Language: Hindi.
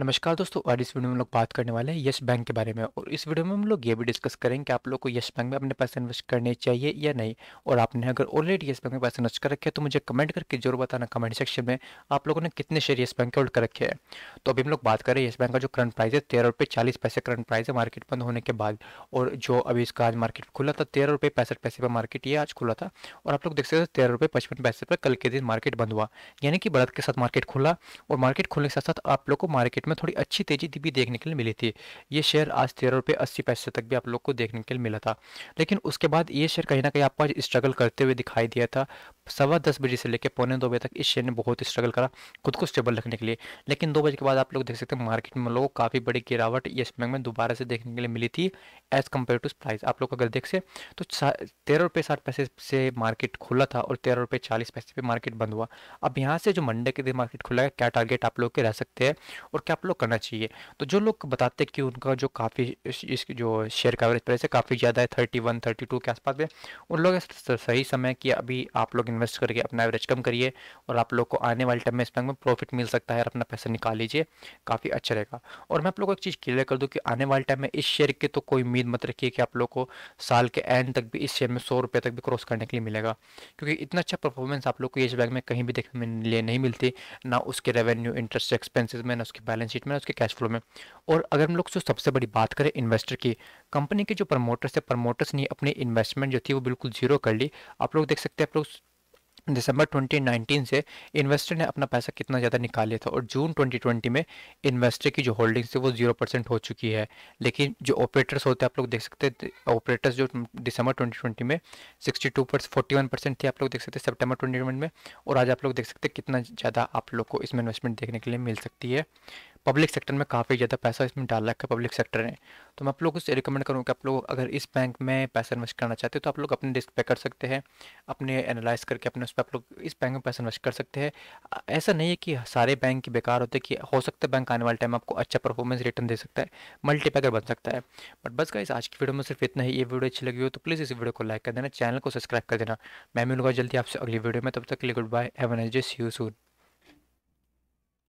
नमस्कार दोस्तों आज इस वीडियो में हम लोग बात करने वाले हैं येस बैंक के बारे में और इस वीडियो में हम लोग ये भी डिस्कस करेंगे कि आप लोग को यस बैंक में अपने पैसे इन्वेस्ट करने चाहिए या नहीं और आपने अगर ऑलरेडी यस बैंक में पैसे इन्वेस्ट कर रखे हैं तो मुझे कमेंट करके जरूर बताना कमेंट सेक्शन में आप लोगों ने कितने शेयर येस बैंक के होल्ड कर रखे हैं तो अभी हम लोग बात करें येस बैंक का जो करंट प्राइस है तेरह रुपये चालीस पैसे करंट प्राइस है मार्केट बंद होने के बाद और जो अभी इसका आज मार्केट खुला था तेरह रुपये पैंसठ पैसे पर मार्केट ये आज खुला था और आप लोग देख सकते हैं तेरह रुपये पचपन पैसे पर कल के दिन मार्केट बंद हुआ यानी कि बढ़त के साथ मार्केट खुला और मार्केट खुलने के साथ साथ आप लोग को मार्केट में थोड़ी अच्छी तेजी भी देखने के लिए मिली थी ये शेयर आज तेरह रुपये अस्सी पैसे तक भी आप लोग को देखने के लिए मिला था लेकिन उसके बाद ये शेयर कहीं ना कहीं आपको आज स्ट्रगल करते हुए दिखाई दिया था सवा दस बजे से लेकर पौने दो बजे तक इस शेयर ने बहुत स्ट्रगल करा खुद को स्टेबल रखने के लिए लेकिन दो बजे के बाद आप लोग देख सकते हैं मार्केट में लोगों को काफ़ी बड़ी गिरावट येस बैंक में दोबारा से देखने के लिए मिली थी एज़ कम्पेयर टू प्राइस आप लोग अगर देख से तो तेरह रुपये साठ पैसे से मार्केट खुला था और तेरह रुपये चालीस पैसे पर मार्केट बंद हुआ अब यहाँ से जो मंडे के दिन मार्केट खुला है क्या टारगेट आप लोग के रह सकते हैं और क्या आप लोग करना चाहिए तो जो लोग बताते हैं कि उनका जो काफ़ी इस जो शेयर का एवरेज प्राइस है काफ़ी ज़्यादा है थर्टी वन थर्टी टू के आसपास में उन लोग सही समय कि अभी आप लोग इन्वेस्ट करके अपना एवरेज कम करिए और आप लोग को आने वाले टाइम में इस बैंक में प्रॉफिट मिल सकता है और अपना पैसा निकाल लीजिए काफ़ी अच्छा रहेगा और मैं आप लोग को एक चीज़ क्लियर कर दूँ कि आने वाले टाइम में इस शेयर की तो कोई उम्मीद मत रखिए कि आप लोग को साल के एंड तक भी इस शेयर में सौ रुपये तक भी क्रॉस करने के लिए मिलेगा क्योंकि इतना अच्छा परफॉर्मेंस आप लोग को इस बैंक में कहीं भी देखने लिए नहीं मिलती ना उसके रेवेन्यू इंटरेस्ट एक्सपेंसिस में ना उसके बैलेंस शीट में उसके कैश फ्लो में और अगर हम लोग जो सबसे बड़ी बात करें इन्वेस्टर की कंपनी के जो प्रमोटर्स है प्रमोटर्स ने अपनी इन्वेस्टमेंट जो थी वो बिल्कुल जीरो कर ली आप लोग देख सकते हैं आप लोग दिसंबर 2019 से इन्वेस्टर ने अपना पैसा कितना ज़्यादा निकाल लिया था और जून 2020 में इन्वेस्टर की जो होल्डिंग्स थी वो जीरो परसेंट हो चुकी है लेकिन जो ऑपरेटर्स होते हैं आप लोग देख सकते हैं ऑपरेटर्स जो दिसंबर 2020 में 62 परसेंट फोर्टी परसेंट थे आप लोग देख सकते हैं सेप्टेम्बर ट्वेंटी में और आज आप लोग देख सकते हैं कितना ज़्यादा आप लोग को इसमें इन्वेस्टमेंट देखने के लिए मिल सकती है पब्लिक सेक्टर में काफ़ी ज़्यादा पैसा इसमें डाल रखा है पब्लिक सेक्टर ने तो मैं आप लोगों से रिकमेंड करूँ कि आप लोग अगर इस बैंक में पैसा इन्वेस्ट करना चाहते हो तो आप लोग अपने रिस्क पे कर सकते हैं अपने एनालाइज करके अपने उस पर आप लोग इस बैंक में पैसा इन्वेस्ट कर सकते हैं ऐसा नहीं है कि सारे बैंक की बेकार होते कि हो सकता है बैंक आने वाले टाइम आपको अच्छा परफॉर्मेंस रिटर्न दे सकता है मल्टीपैकर बन सकता है बट बस का आज की वीडियो में सिर्फ इतना ही ये वीडियो अच्छी लगी हो तो प्लीज़ इस वीडियो को लाइक कर देना चैनल को सब्सक्राइब कर देना मैं मिलूंगा जल्दी आपसे अगली वीडियो में तब तक के लिए good bye have an see you soon